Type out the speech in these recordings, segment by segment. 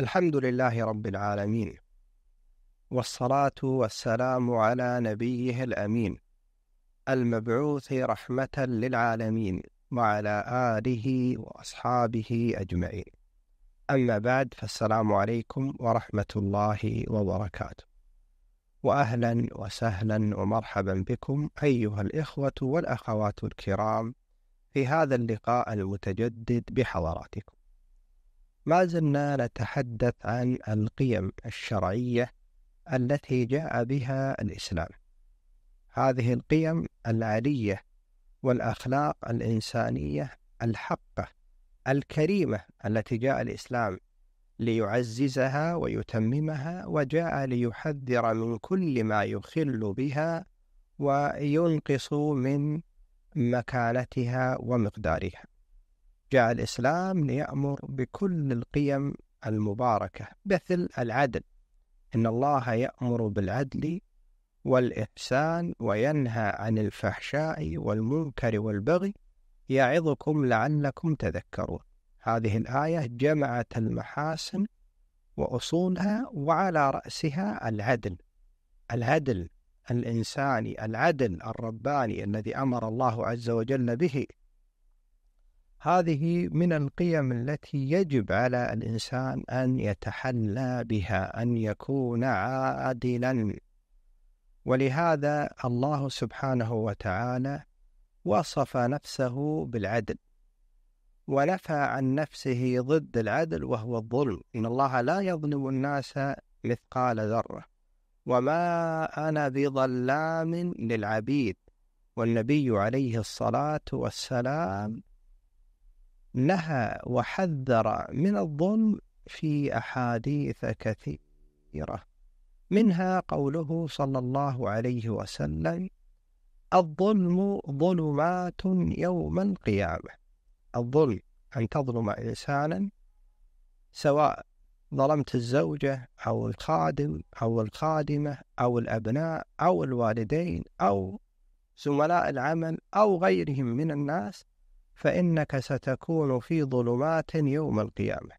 الحمد لله رب العالمين والصلاة والسلام على نبيه الأمين المبعوث رحمة للعالمين وعلى آله وأصحابه أجمعين أما بعد فالسلام عليكم ورحمة الله وبركاته وأهلا وسهلا ومرحبا بكم أيها الإخوة والأخوات الكرام في هذا اللقاء المتجدد بحضراتكم ما زلنا نتحدث عن القيم الشرعية التي جاء بها الإسلام. هذه القيم العالية والأخلاق الإنسانية الحقة الكريمة التي جاء الإسلام ليعززها ويتممها وجاء ليحذر من كل ما يخل بها وينقص من مكانتها ومقدارها جاء الإسلام ليأمر بكل القيم المباركة مثل العدل إن الله يأمر بالعدل والإحسان وينهى عن الفحشاء والمنكر والبغي يعظكم لعلكم تذكرون هذه الآية جمعت المحاسن وأصولها وعلى رأسها العدل العدل الإنساني العدل الرباني الذي أمر الله عز وجل به هذه من القيم التي يجب على الإنسان أن يتحلى بها أن يكون عادلا ولهذا الله سبحانه وتعالى وصف نفسه بالعدل ونفى عن نفسه ضد العدل وهو الظلم إن الله لا يظلم الناس مثقال ذرة وما أنا بظلام للعبيد والنبي عليه الصلاة والسلام نهى وحذر من الظلم في أحاديث كثيرة منها قوله صلى الله عليه وسلم الظلم ظلمات يوم القيامة الظلم أن تظلم إنسانا سواء ظلمت الزوجة أو الخادم أو الخادمة أو الأبناء أو الوالدين أو زملاء العمل أو غيرهم من الناس فإنك ستكون في ظلمات يوم القيامة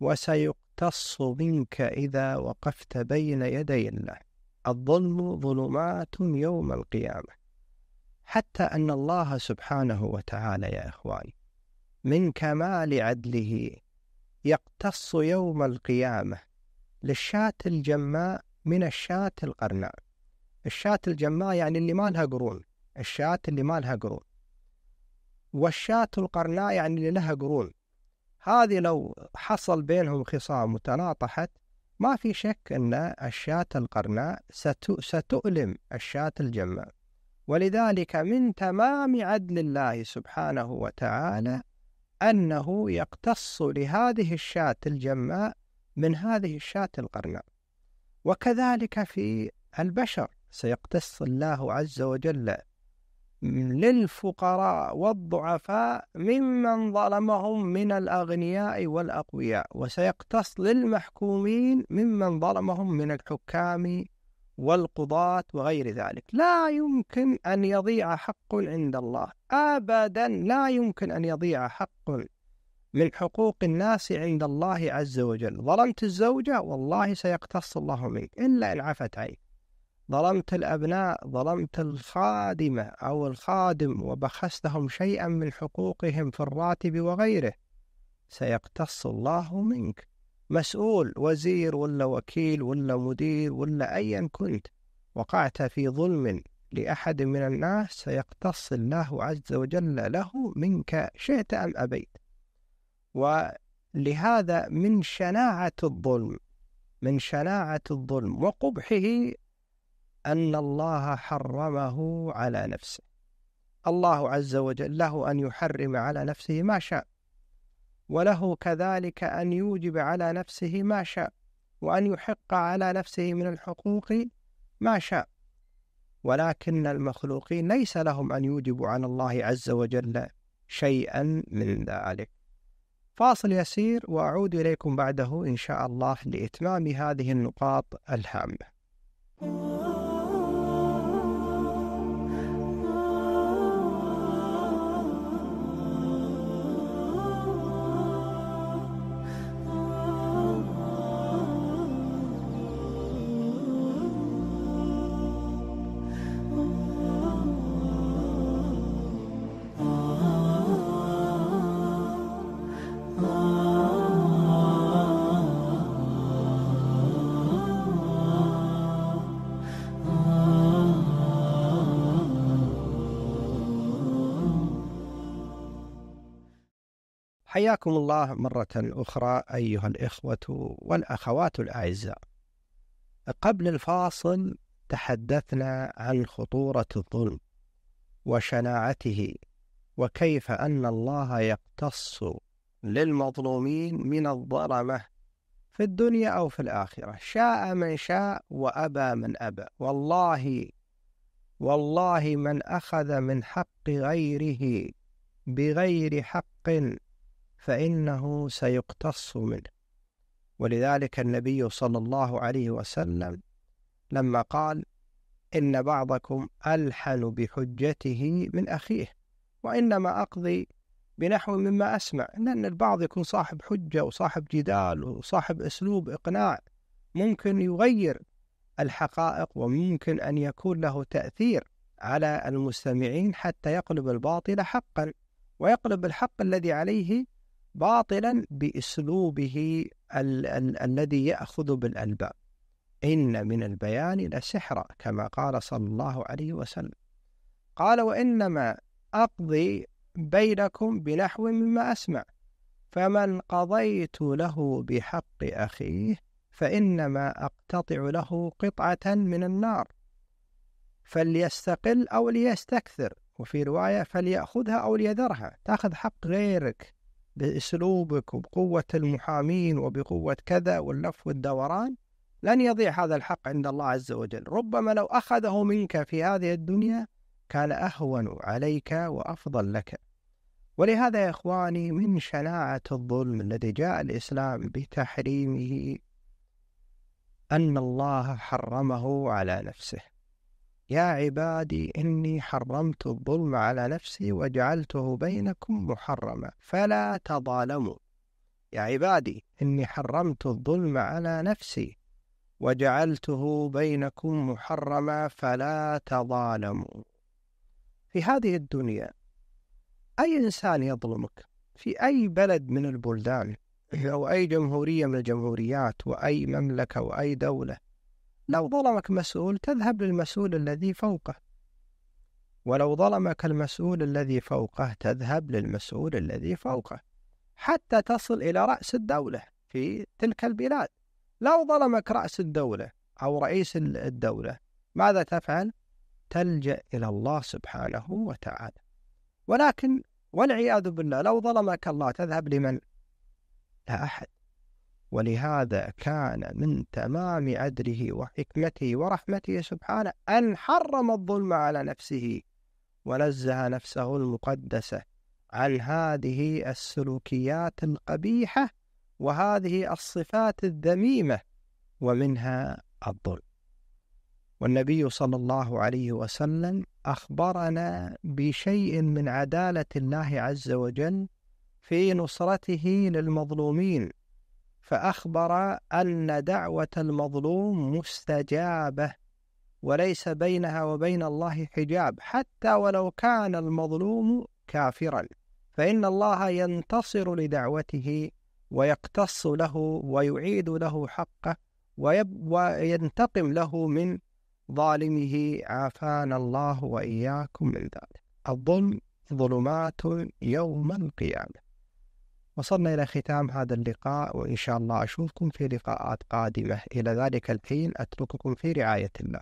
وسيقتص منك إذا وقفت بين يدي الله الظلم ظلمات يوم القيامة حتى أن الله سبحانه وتعالى يا إخواني من كمال عدله يقتص يوم القيامة للشاة الجماء من الشاة القرناء الشاة الجماء يعني اللي ما لها قرون الشاة اللي ما لها قرون والشاة القرناء يعني اللي لها قرون هذه لو حصل بينهم خصام وتناطحت ما في شك أن الشاة القرناء ستؤلم الشاة الجماء ولذلك من تمام عدل الله سبحانه وتعالى أنه يقتص لهذه الشاة الجماء من هذه الشاة القرناء وكذلك في البشر سيقتص الله عز وجل للفقراء والضعفاء ممن ظلمهم من الأغنياء والأقوياء وسيقتص للمحكومين ممن ظلمهم من الحكام والقضاة وغير ذلك لا يمكن أن يضيع حق عند الله أبدا لا يمكن أن يضيع حق من حقوق الناس عند الله عز وجل ظلمت الزوجة والله سيقتص الله منك إلا إن عفت عليك ظلمت الأبناء ظلمت الخادمة أو الخادم وبخستهم شيئا من حقوقهم في الراتب وغيره سيقتص الله منك مسؤول وزير ولا وكيل ولا مدير ولا أيا كنت وقعت في ظلم لأحد من الناس سيقتص الله عز وجل له منك شئت أم أبيت ولهذا من شناعة الظلم من شناعة الظلم وقبحه أن الله حرمه على نفسه الله عز وجل له أن يحرم على نفسه ما شاء وله كذلك أن يوجب على نفسه ما شاء وأن يحق على نفسه من الحقوق ما شاء ولكن المخلوقين ليس لهم أن يوجبوا على الله عز وجل شيئا من ذلك فاصل يسير وأعود إليكم بعده إن شاء الله لإتمام هذه النقاط الهامة حياكم الله مرة أخرى أيها الإخوة والأخوات الأعزاء. قبل الفاصل تحدثنا عن خطورة الظلم وشناعته وكيف أن الله يقتص للمظلومين من الظلمة في الدنيا أو في الآخرة شاء من شاء وأبى من أبى والله والله من أخذ من حق غيره بغير حق فإنه سيقتص منه ولذلك النبي صلى الله عليه وسلم لما قال إن بعضكم ألحن بحجته من أخيه وإنما أقضي بنحو مما أسمع لأن البعض يكون صاحب حجة وصاحب جدال وصاحب أسلوب إقناع ممكن يغير الحقائق وممكن أن يكون له تأثير على المستمعين حتى يقلب الباطل حقا ويقلب الحق الذي عليه باطلا باسلوبه ال ال الذي ياخذ بالالباب ان من البيان لسحرا كما قال صلى الله عليه وسلم قال وانما اقضي بينكم بنحو مما اسمع فمن قضيت له بحق اخيه فانما اقتطع له قطعه من النار فليستقل او ليستكثر وفي روايه فلياخذها او ليذرها تاخذ حق غيرك بأسلوبك وبقوة المحامين وبقوة كذا واللف والدوران لن يضيع هذا الحق عند الله عز وجل ربما لو أخذه منك في هذه الدنيا كان أهون عليك وأفضل لك ولهذا يا إخواني من شناعة الظلم الذي جاء الإسلام بتحريمه أن الله حرمه على نفسه يا عبادي إني حرمت الظلم على نفسي وجعلته بينكم محرما فلا تظالموا يا عبادي إني حرمت الظلم على نفسي وجعلته بينكم محرما فلا تظالموا في هذه الدنيا أي إنسان يظلمك في أي بلد من البلدان أو أي جمهورية من الجمهوريات وأي مملكة وأي دولة لو ظلمك مسؤول تذهب للمسؤول الذي فوقه ولو ظلمك المسؤول الذي فوقه تذهب للمسؤول الذي فوقه حتى تصل إلى رأس الدولة في تلك البلاد لو ظلمك رأس الدولة أو رئيس الدولة ماذا تفعل؟ تلجأ إلى الله سبحانه وتعالى ولكن والعياذ بالله لو ظلمك الله تذهب لمن؟ لا أحد ولهذا كان من تمام عدله وحكمته ورحمته سبحانه أن حرم الظلم على نفسه ونزه نفسه المقدسة عن هذه السلوكيات القبيحة وهذه الصفات الذميمة ومنها الظلم والنبي صلى الله عليه وسلم أخبرنا بشيء من عدالة الله عز وجل في نصرته للمظلومين فأخبر أن دعوة المظلوم مستجابة وليس بينها وبين الله حجاب حتى ولو كان المظلوم كافرا فإن الله ينتصر لدعوته ويقتص له ويعيد له حقه وينتقم له من ظالمه عافانا الله وإياكم من ذلك الظلم ظلمات يوم القيامة وصلنا إلى ختام هذا اللقاء وإن شاء الله أشوفكم في لقاءات قادمة إلى ذلك الحين أترككم في رعاية الله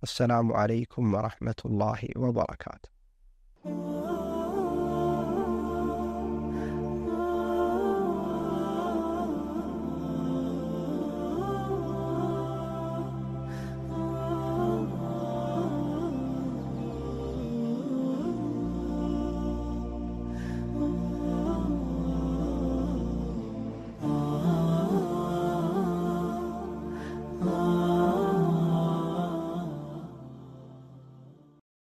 والسلام عليكم ورحمة الله وبركاته